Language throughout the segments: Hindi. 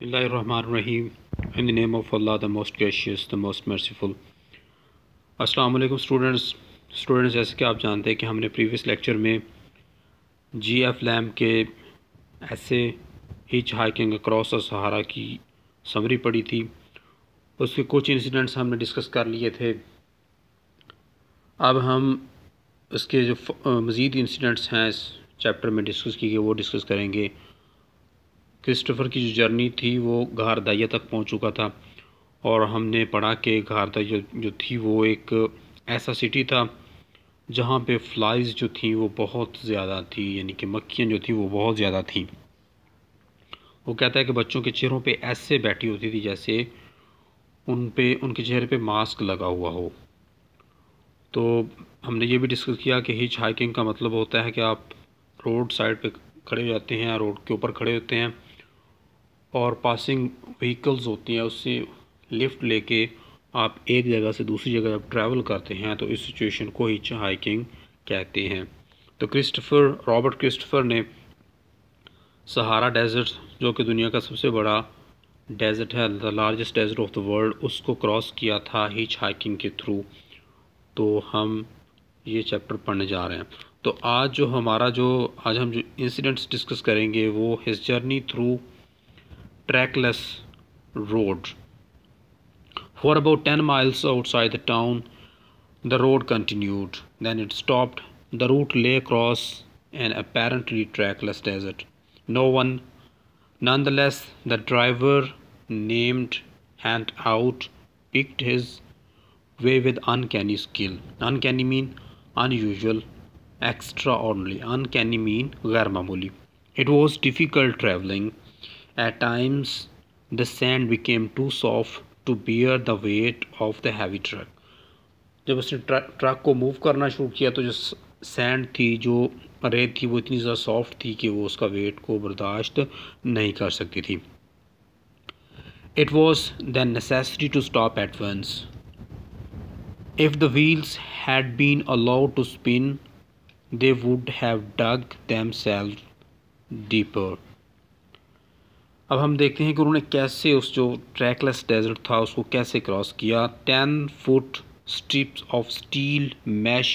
Bismillahirrahmanirrahim. In the name of Allah, the most gracious, the most merciful. Assalamualaikum students. Students जैसे कि आप जानते हैं कि हमने previous lecture में जी एफ लैम के ऐसे हिच हाइकिंग अक्रॉस और सहारा की समरी पड़ी थी उसके कुछ इंसिडेंट्स हमने डिस्कस कर लिए थे अब हम इसके जो मज़ीद इंसिडेंट्स हैं इस चैप्टर में डिस्कस किए गए वो डिस्कस करेंगे क्रिस्टोफ़र की जो जर्नी थी वो घारदाइया तक पहुंच चुका था और हमने पढ़ा कि घारदाइया जो थी वो एक ऐसा सिटी था जहाँ पे फ्लाइज जो थी वो बहुत ज़्यादा थी यानी कि मक्खियाँ जो थी वो बहुत ज़्यादा थी वो कहता है कि बच्चों के चेहरों पे ऐसे बैठी होती थी जैसे उन पे उनके चेहरे पे मास्क लगा हुआ हो तो हमने ये भी डिस्कस किया कि हिच हाइकिंग का मतलब होता है कि आप रोड साइड पे खड़े हो जाते हैं रोड के ऊपर खड़े होते हैं और पासिंग व्हीकल्स होती हैं उससे लिफ्ट लेके आप एक जगह से दूसरी जगह जब ट्रैवल करते हैं तो इस सिचुएशन को हिच हाइकिंग कहते हैं तो क्रिस्टोफर रॉबर्ट क्रिस्टोफर ने सहारा डेजर्ट जो कि दुनिया का सबसे बड़ा डेजर्ट है the largest desert of the world उसको क्रॉस किया था हिच हाइकिंग के थ्रू तो हम ये चैप्टर पढ़ने जा रहे हैं तो आज जो हमारा जो आज हम जो इंसिडेंट्स डिस्कस करेंगे वो his journey through trackless road. For about 10 miles outside the town, the road continued. Then it stopped. The route lay across an apparently trackless desert. No one, nonetheless, the driver named Hand Out picked his way with uncanny skill. Uncanny mean unusual, extraordinary. Uncanny mean ghair It was difficult traveling at times, the sand became too soft to bear the weight of the heavy truck. जब उसने ट्रक को मूव करना शुरू किया तो जो सैंड थी जो रेत थी वो इतनी ज़्यादा सॉफ्ट थी कि वो उसका वेट को बर्दाश्त नहीं कर सकती थी It was then necessary to stop at once. If the wheels had been allowed to spin, they would have dug themselves deeper. अब हम देखते हैं कि उन्होंने कैसे उस जो ट्रैकलेस डेजर्ट था उसको कैसे क्रॉस किया ten foot strips of steel mesh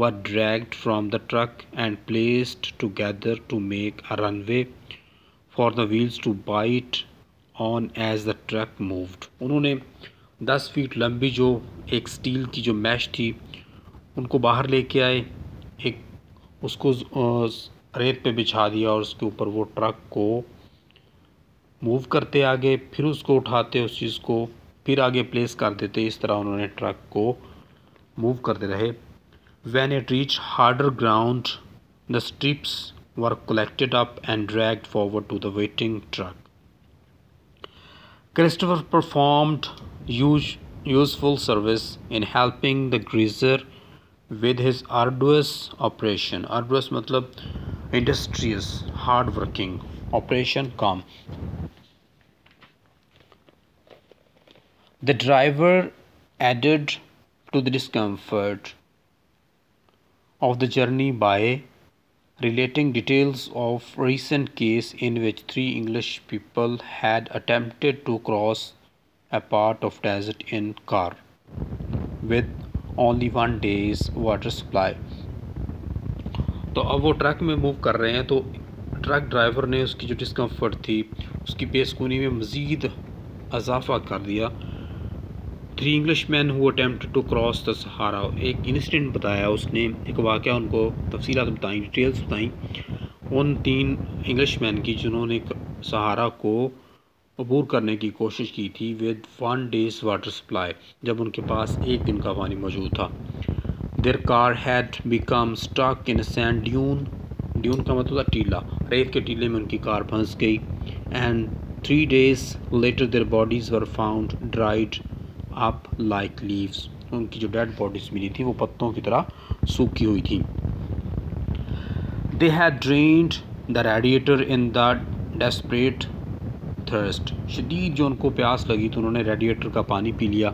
were dragged the truck end and placed to make a runway for the wheels to bite on as the truck moved उन्होंने 10 फीट लंबी जो एक स्टील की जो मैश थी उनको बाहर लेके आए एक उसको रेत पे बिछा दिया और उसके ऊपर वो ट्रक को मूव करते आगे फिर उसको उठाते उस चीज़ को फिर आगे प्लेस कर देते इस तरह उन्होंने ट्रक को मूव करते रहे when it reach harder ground the strips were collected up and dragged forward to the waiting truck Christopher performed useful service in helping the greaser with his arduous operation arduous मतलब इंडस्ट्रियस हार्ड वर्किंग ऑपरेशन काम The driver added to the discomfort of the journey by relating details of recent case in which three English people had attempted to cross a part of desert in car with only one day's water supply. तो अब वो ट्रक में मूव कर रहे हैं तो ट्रक ड्राइवर ने उसकी जो डिस्कम्फर्ट थी उसकी बेसकूनी में मज़ीद अज़ाफ़ा कर दिया three English man who attempt to cross the Sahara एक इंसिडेंट बताया उसने एक वाक़ उनको तफसीत बताई डिटेल्स बताई उन तीन इंग्लिश मैन की जिन्होंने सहारा को अबूर करने की कोशिश की थी with one days water supply जब उनके पास एक दिन का पानी मौजूद था their car had become stuck in sand dune dune का मतलब था टीला रेत के टीले में उनकी कार फंस गई and three days later their bodies were found dried up like leaves उनकी जो डेड बॉडीज़ मिली थी वो पत्तों की तरह सूखी हुई थी they had drained the radiator in the desperate thirst शदीद जो उनको प्यास लगी तो उन्होंने रेडिएटर का पानी पी लिया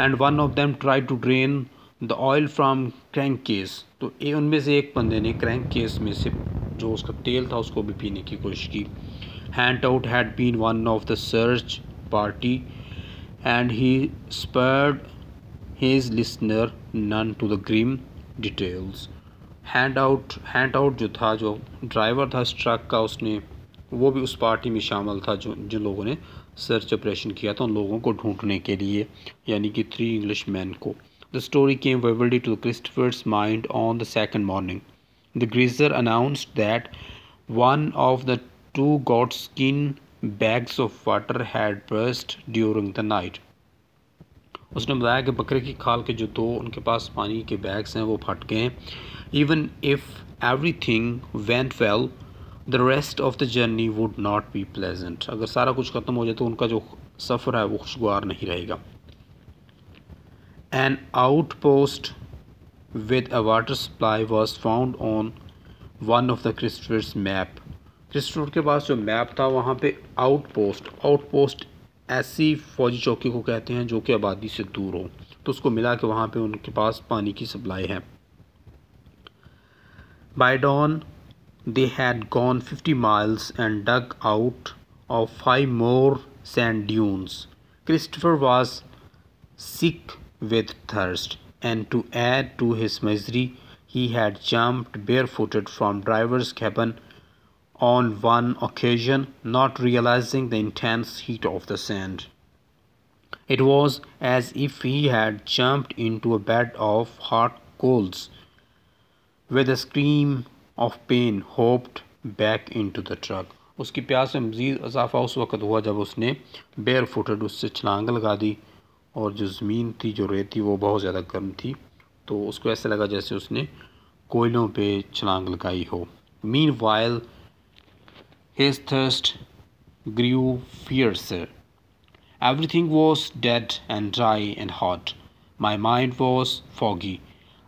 and one of them try to drain the oil from crankcase तो उनमें से एक बंदे ने क्रैंक केस में से जो उसका तेल था उसको भी पीने की कोशिश की hand out had been one of the search party and he spared his listener none to the grim details hand out hand out जो था जो ड्राइवर था इस ट्रक का उसने वो भी उस पार्टी में शामिल था जो जिन लोगों ने सर्च ऑपरेशन किया था उन लोगों को ढूंढने के लिए यानी कि थ्री इंग्लिश मैन को द स्टोरी केम वेबल्डी to Christopher's mind on the second morning the greaser announced that one of the two goatskin bags of water had burst during the night उसने बताया कि बकरे की खाल के जो दो उनके पास पानी के बैग्स हैं वो फट गए हैं even if everything went well the rest of the journey would not be pleasant अगर सारा कुछ ख़त्म हो जाए तो उनका जो सफ़र है वो खुशगवार नहीं रहेगा an outpost with a water supply was found on one of the Christopher's map जिस रूट के पास जो मैप था वहाँ पे आउटपोस्ट आउटपोस्ट ऐसी फ़ौजी चौकी को कहते हैं जो कि आबादी से दूर हो तो उसको मिला के वहाँ पे उनके पास पानी की सप्लाई है by dawn they had gone 50 miles and dug out of five more sand dunes Christopher was sick thirst and to to to to misery he had jumped bare footed from driver's cabin on one occasion, not realizing the intense heat of the sand. It was as if he had jumped into a bed of hot coals. With a scream of pain, hoped back into the truck. उसकी प्यास में मज़ीद इजाफा उस वक़्त हुआ जब उसने बेयर फुटेड उससे छलांग लगा दी और जो ज़मीन थी जो रेत थी वो बहुत ज़्यादा गर्म थी तो उसको ऐसा लगा जैसे उसने कोयलों पे छलांग लगाई हो meanwhile His thirst grew fiercer. Everything was dead and dry and hot. My mind was foggy.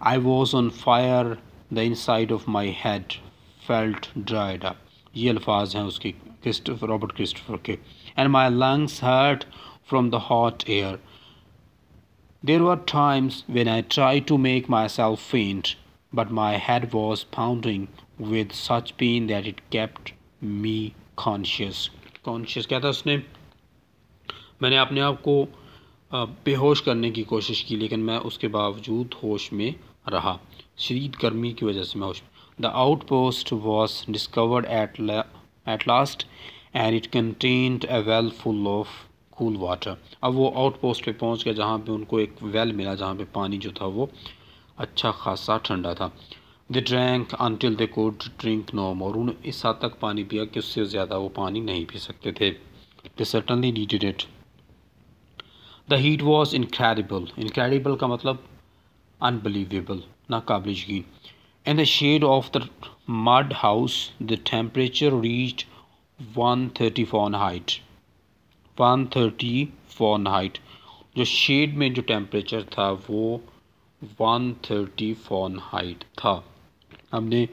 I was on fire. The inside of my head felt dried up. ये अल्फाज हैं उसके क्रिस्टोफर रॉबर्ट क्रिस्टोफर के and my lungs hurt from the hot air there are times when I try to make myself faint but my head was pounding with such pain that it kept me conscious conscious क्या था उसने मैंने अपने आप को बेहोश करने की कोशिश की लेकिन मैं उसके बावजूद होश में रहा शरीद गर्मी की वजह से मैं होश the outpost was discovered at at last and it contained a well full of cool water अब वो आउट पोस्ट पर पहुँच गया जहाँ पर उनको एक वेल मिला जहाँ पर पानी जो था वो अच्छा खासा ठंडा था they drank until they could drink no more उन्हें इस हद तक पानी पिया कि उससे ज़्यादा वो पानी नहीं पी सकते थे they certainly needed it the heat was incredible incredible का मतलब अनबिलीवेबल नाकबिल यकीन in the shade of the mud house the temperature reach one thirty Fahrenheit one thirty Fahrenheit जो शेड में जो टेम्परेचर था वो वन थर्टी फोन हाइट था हमने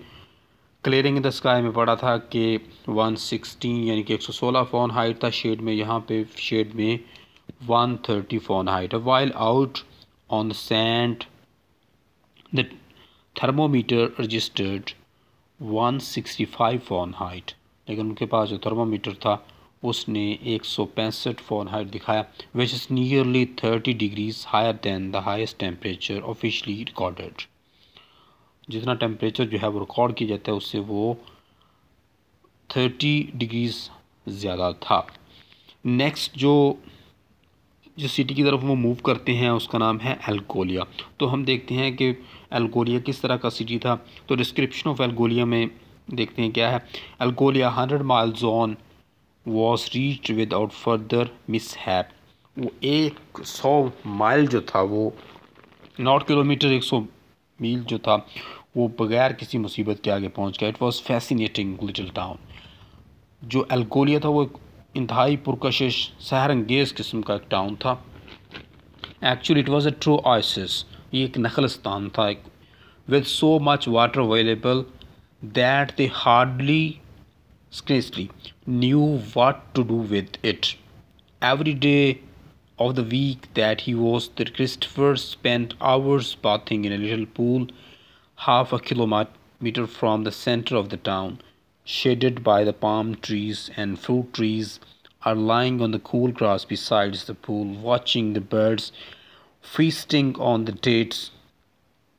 क्लियरिंग इन द स्काई में पढ़ा था कि 116 यानी कि 116 फोन हाइट था शेड में यहाँ पे शेड में 130 Fahrenheit while out on the sand the thermometer registered 165 height लेकिन उनके पास जो थर्मोमीटर था उसने एक सौ पैंसठ फोन हाइट दिखाया which is nearly thirty degrees higher than the highest temperature officially recorded जितना टेम्परेचर जो है वो रिकॉर्ड किया जाता है उससे वो थर्टी डिग्रीज़ ज़्यादा था नेक्स्ट जो जिस सिटी की तरफ वो मूव करते हैं उसका नाम है एल्कोलिया तो हम देखते हैं कि एल्कोलिया किस तरह का सिटी था तो डिस्क्रिप्शन ऑफ एल्कोलिया में देखते हैं क्या है Alcolia hundred mile zone was reach without further mishap वो एक सौ माइल जो था वो नॉट किलोमीटर एक सौ मील जो था वो बगैर किसी मुसीबत के आगे पहुंच गया it was fascinating little town जो एल्कोलिया था वो एक इंतहाई पुरकशिश सहरंगेज किस्म का एक टाउन था actually it was a true oasis ये एक नखलस्तान था एक with so much water available that they hardly scarcely knew what to do with it every day of the week that he was there, Christopher spent hours bathing in a little pool half a kilometer from the center of the town, shaded by the palm trees and fruit trees are lying on the cool grass beside the pool, watching the birds feasting on the dates.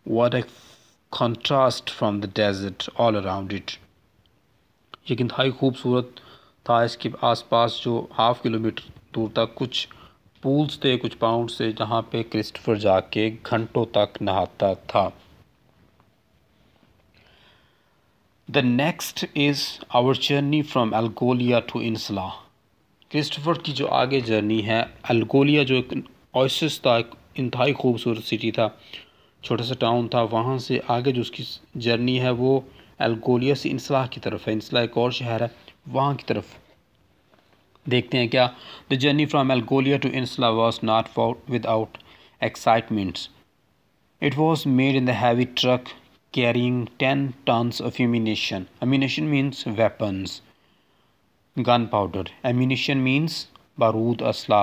What a contrast from the desert all around it. ये किंतु खूबसूरत था इसके आसपास जो हाफ किलोमीटर दूर तक कुछ पूल्स थे कुछ पाउंड थे जहाँ पे क्रिस्टोफर जाके घंटों तक नहाता था the next is our journey from Alcolia to Insula Christopher की जो आगे जर्नी है अलगोलिया जो एक ऑसिस था एक इंतहाई खूबसूरत सिटी था छोटा सा टाउन था वहाँ से आगे जो उसकी जर्नी है वो अलगोलिया से इंसलाह की तरफ है इंसला एक और शहर है वहाँ की तरफ देखते हैं क्या the journey from Alcolia to Insula was not for out excitements it was made in the heavy truck carrying ten tons of ammunition ammunition means weapons gun powder ammunition means बारूद असला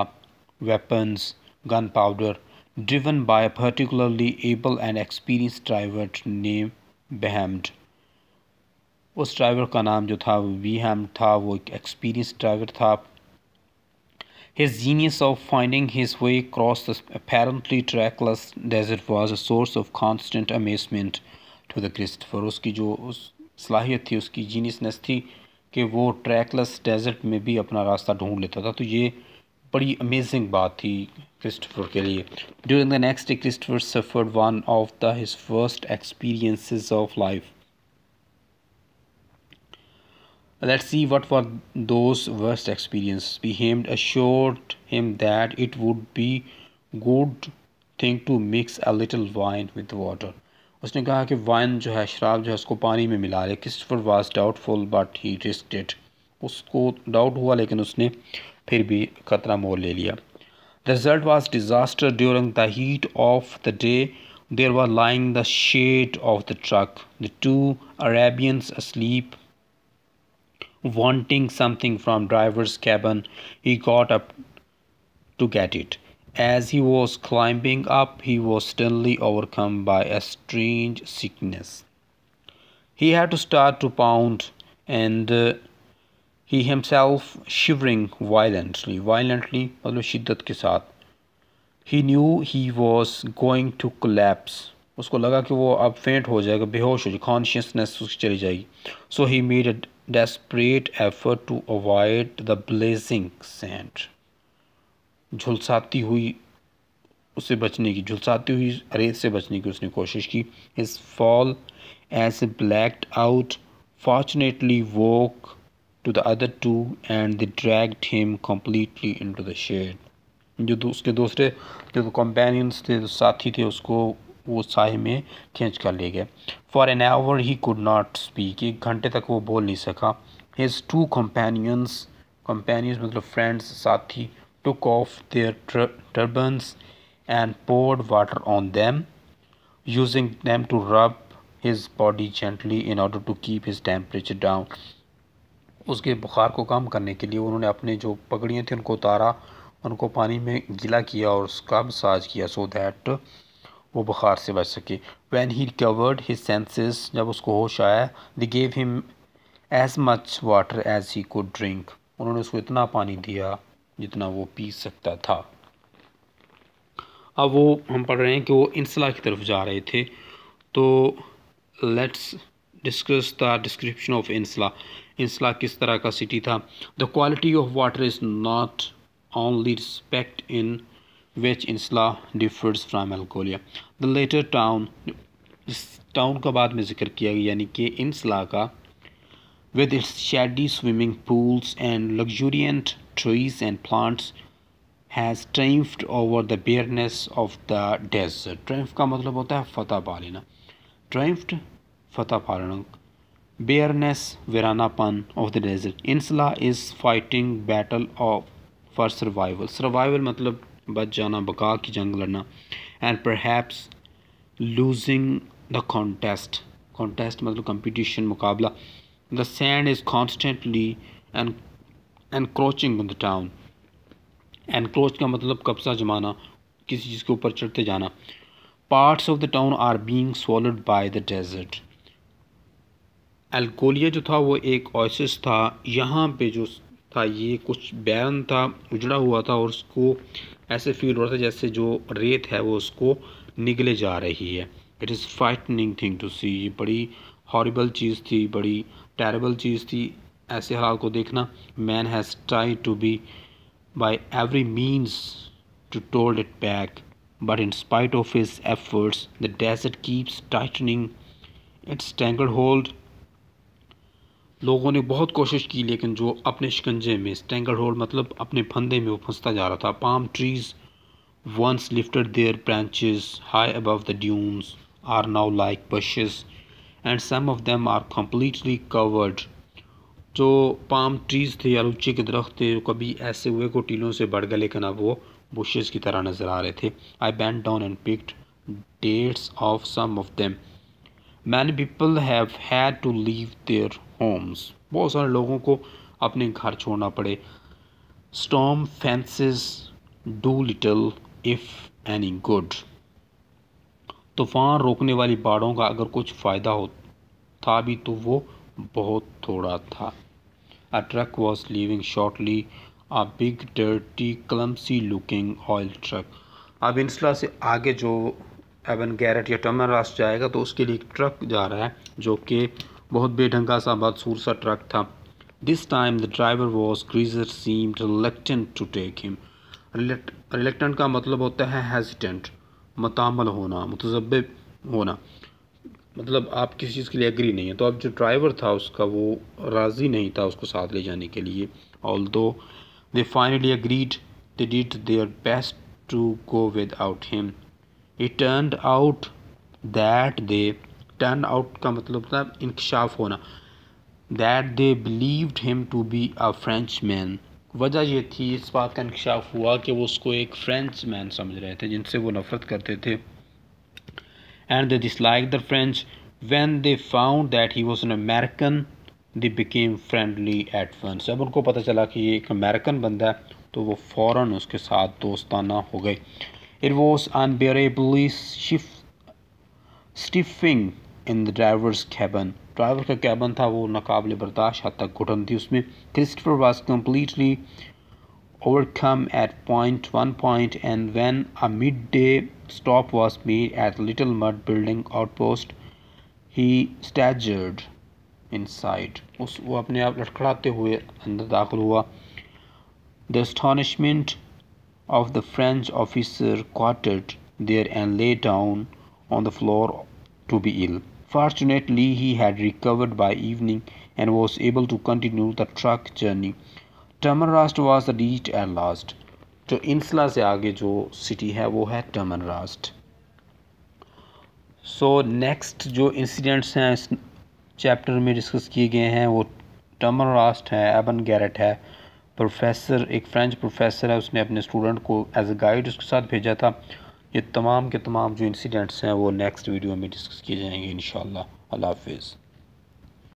weapons gun powder driven by particularly able and experience driver name बहमड उस ड्राइवर का नाम जो था वीहम था वो एक एक्सपीरियंस ड्राइवर था His genius of finding his way across the apparently trackless desert was a source of constant amazement to the Christopher उसकी जो उस सलाहियत थी उसकी जीनियसनेस थी कि वो ट्रैकलेस डेजर्ट में भी अपना रास्ता ढूंढ लेता था तो ये बड़ी अमेजिंग बात थी क्रिस्टोफर के लिए during the next day Christopher suffered one of the his first experiences of life Let's see what were those worst experiences. Behamed assured him that it would be good thing to mix a little wine with water. उसने कहा कि वाइन जो है शराब जो है उसको पानी में मिला ले Christopher was doubtful but he risk it उसको डाउट हुआ लेकिन उसने फिर भी खतरा मोल ले लिया the result was disaster during the heat of the day there were lying the shade of the truck the two Arabians asleep wanting something from driver's cabin he got up to get it as he was climbing up he was suddenly overcome by a strange sickness he had to start to pound and uh, he himself shivering violently violently मतलब शिद्दत के साथ he knew he was going to collapse उसको लगा कि वो अब फेंट हो जाएगा बेहोश हो जाएगा कॉन्शियसनेस उसकी चली जाएगी so he made desperate effort to avoid the blazing sand झुलसाती हुई उससे बचने की झुलसाती हुई रेत से बचने की उसने कोशिश की his fall as a blacked out fortunately woke to the other two and the drag him completely into the shade जो उसके दूसरे जो कॉम्पेनियंस थे जो साथी थे उसको वो साय में खींच कर ले गए for an hour he could not speak एक घंटे तक वो बोल नहीं सका हिज टू कंपेनियंस कंपेनियंस मतलब फ्रेंड्स साथी took off their turbans and poured water on them using them to rub his body gently in order to keep his temperature down उसके बुखार को कम करने के लिए उन्होंने अपने जो पगड़ियाँ थी उनको उतारा उनको पानी में गीला किया और उसका मसाज किया सो so दैट वो बुखार से बच सके when he recovered his senses जब उसको होश आया they gave him as much water as he could drink उन्होंने उसको इतना पानी दिया जितना वो पी सकता था अब वो हम पढ़ रहे हैं कि वो इंसला की तरफ जा रहे थे तो let's discuss the description of Insula Insula किस तरह का सिटी था the quality of water is not only respect in which insula differs from Alcolia. The later town town town का बाद में जिक्र किया गया यानी कि इंसला का with its shady swimming pools and luxuriant trees and plants has triumphed over the bareness of the desert triumph का मतलब होता है फतह पा लेना triumphed फतह पा bareness viranapan of the desert insula is fighting battle of for survival survival मतलब बच जाना बका की जंग लड़ना and perhaps losing the contest contest मतलब कंपटीशन मुकाबला the sand is constantly and encroaching in the town encroach का मतलब कब्जा जमाना किसी चीज़ के ऊपर चढ़ते जाना parts of the town are being swallowed by the desert Alcolia जो था वो एक ऑसिस था यहाँ पे जो था ये कुछ बैन था उजड़ा हुआ था और उसको ऐसे फील हो रहा था जैसे जो रेत है वो उसको निगले जा रही है it is frightening thing to see ये बड़ी हॉरिबल चीज़ थी बड़ी टेरेबल चीज़ थी ऐसे हाल को देखना man has try to be by every means to hold it back but in spite of his efforts the desert keeps tightening its tangled hold लोगों ने बहुत कोशिश की लेकिन जो अपने शिकंजे में स्टेंगल होल मतलब अपने फंदे में वो फंसता जा रहा था palm trees once lifted their branches high above the dunes are now like bushes and some of them are completely covered जो पाम ट्रीज़ थे या रुचे के दरख्त थे कभी ऐसे हुए को टीलों से बढ़ गए लेकिन अब वो बुशेस की तरह नज़र आ रहे थे I bent down and picked dates off some of them many people have had to leave their homes बहुत सारे लोगों को अपने घर छोड़ना पड़े storm fences do little if any good तूफान रोकने वाली बाड़ों का अगर कुछ फ़ायदा हो था भी तो वो बहुत थोड़ा था a truck was leaving shortly a big dirty clumsy looking oil truck अब इंसला से आगे जो एवन गैरेट या टमन रास्ट जाएगा तो उसके लिए एक ट्रक जा रहा है जो कि बहुत बेढंगा सा बदसूर सा ट्रक था this time the driver was greaser seem reluctant to take him reluctant का मतलब होता है हेजिटेंट मतामल होना मतजब होना मतलब आप किसी चीज़ के लिए एग्री नहीं है तो अब जो ड्राइवर था उसका वो राज़ी नहीं था उसको साथ ले जाने के लिए although they finally agreed they did their best to go without him it turn out that they turn out का मतलब था इंकशाफ होना that they believed him to be a French man वजह यह थी इस बात का इंकशाफ हुआ कि वो उसको एक फ्रेंच मैन समझ रहे थे जिनसे वो नफ़रत करते थे and they dislike the French when they found that he was an American they became friendly at once जब उनको पता चला कि ये एक अमेरिकन बंदा है तो वो फ़ौर उसके साथ दोस्ताना हो गए it was unbearably stifling in the driver's cabin driver का कैबन था वो नाकबले बर्दाश्त हद तक घुटन थी उसमें Christopher was completely overcome at point one point and when a midday stop was made at little mud building outpost he staggered inside उस वो अपने आप लटखड़ाते हुए अंदर दाखिल हुआ the astonishment of the French officer quartered there and lay down on the floor to be ill Fortunately, he had recovered by evening and was able to continue the truck journey. Tamanrasset was reach at last. तो इंसला से आगे जो सिटी है वो है टमनरास्ट सो नेक्स्ट जो इंसिडेंट्स हैं इस चैप्टर में डिस्कस किए गए हैं वो टमनरास्ट है एबन गैरेट है प्रोफेसर एक फ्रेंच प्रोफेसर है उसने अपने स्टूडेंट को एज अ गाइड उसके साथ भेजा था ये तमाम के तमाम जो इंसिडेंट्स हैं वो नेक्स्ट वीडियो में डिस्कस किए जाएंगे इन अल्लाह हाफिज़